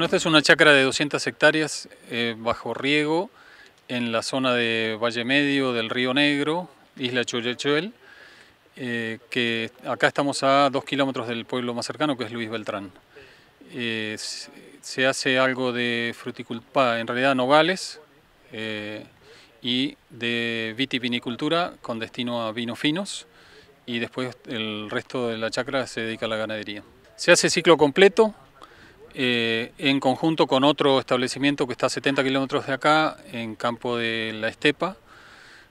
Bueno, esta es una chacra de 200 hectáreas eh, bajo riego en la zona de Valle Medio del Río Negro, Isla Choyechuel, eh, que acá estamos a dos kilómetros del pueblo más cercano, que es Luis Beltrán. Eh, se hace algo de fruticultura, en realidad nogales, y de vitivinicultura con destino a vinos finos, y después el resto de la chacra se dedica a la ganadería. Se hace ciclo completo, eh, en conjunto con otro establecimiento que está a 70 kilómetros de acá, en campo de la estepa,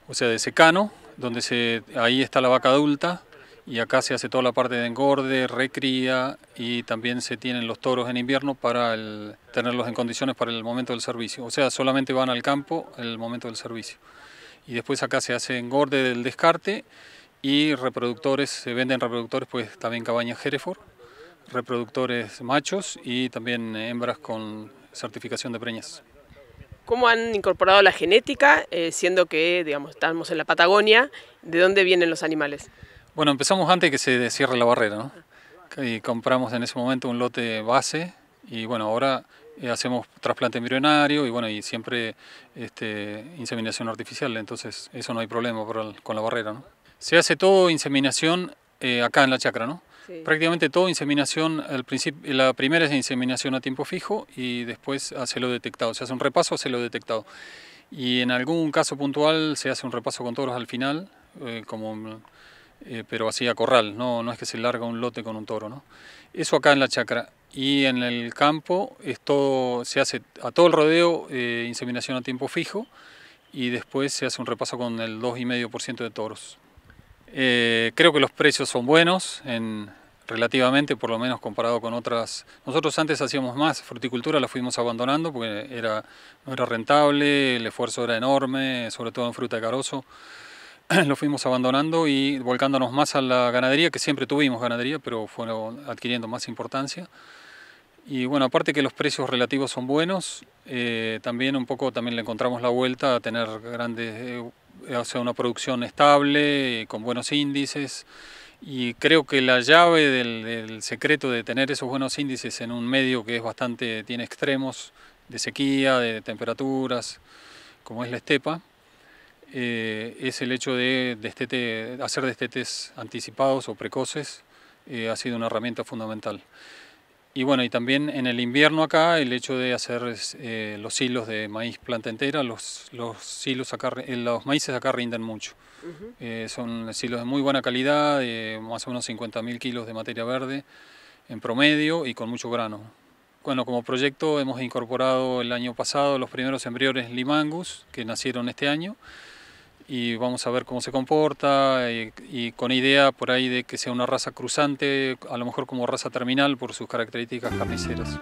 o sea, de secano, donde ahí está la vaca adulta y acá se hace toda la parte de engorde, recría y también se tienen los toros en invierno para tenerlos en condiciones para el momento del servicio. O sea, solamente van al campo en el momento del servicio. Y después acá se hace engorde del descarte y reproductores, se venden reproductores pues también cabañas Hereford reproductores machos y también hembras con certificación de preñas. ¿Cómo han incorporado la genética, eh, siendo que digamos, estamos en la Patagonia? ¿De dónde vienen los animales? Bueno, empezamos antes que se cierre la barrera, ¿no? Y compramos en ese momento un lote base y bueno, ahora eh, hacemos trasplante embrionario y bueno, y siempre este, inseminación artificial, entonces eso no hay problema con la barrera, ¿no? Se hace todo inseminación eh, acá en la chacra, ¿no? Prácticamente toda inseminación, al principio, la primera es inseminación a tiempo fijo y después hace lo detectado. Se hace un repaso, hace lo detectado. Y en algún caso puntual se hace un repaso con toros al final, eh, como, eh, pero así a corral, ¿no? no es que se larga un lote con un toro. ¿no? Eso acá en la chacra. Y en el campo es se hace a todo el rodeo eh, inseminación a tiempo fijo y después se hace un repaso con el 2,5% de toros. creo que los precios son buenos en, relativamente, por lo menos comparado con otras. Nosotros antes hacíamos más, fruticultura la fuimos abandonando porque era, no era rentable, el esfuerzo era enorme, sobre todo en fruta de carozo. lo fuimos abandonando y volcándonos más a la ganadería, que siempre tuvimos ganadería, pero fue adquiriendo más importancia. Y bueno, aparte que los precios relativos son buenos, eh, también un poco también le encontramos la vuelta a tener grandes, eh, una producción estable, con buenos índices y creo que la llave del, secreto de tener esos buenos índices en un medio que es bastante, tiene extremos de sequía, de temperaturas, como es la estepa, eh, es el hecho de hacer destetes anticipados o precoces, eh, ha sido una herramienta fundamental. Y bueno, y también en el invierno acá el hecho de hacer eh, los hilos de maíz planta entera, los, los, hilos acá, eh, los maíces acá rinden mucho. Eh, son silos de muy buena calidad, más o menos 50.000 kilos de materia verde en promedio y con mucho grano. Bueno, como proyecto hemos incorporado el año pasado los primeros embriones limangus que nacieron este año y vamos a ver cómo se comporta eh, y, con idea por ahí de que sea una raza cruzante, a lo mejor como raza terminal por sus características carniceras.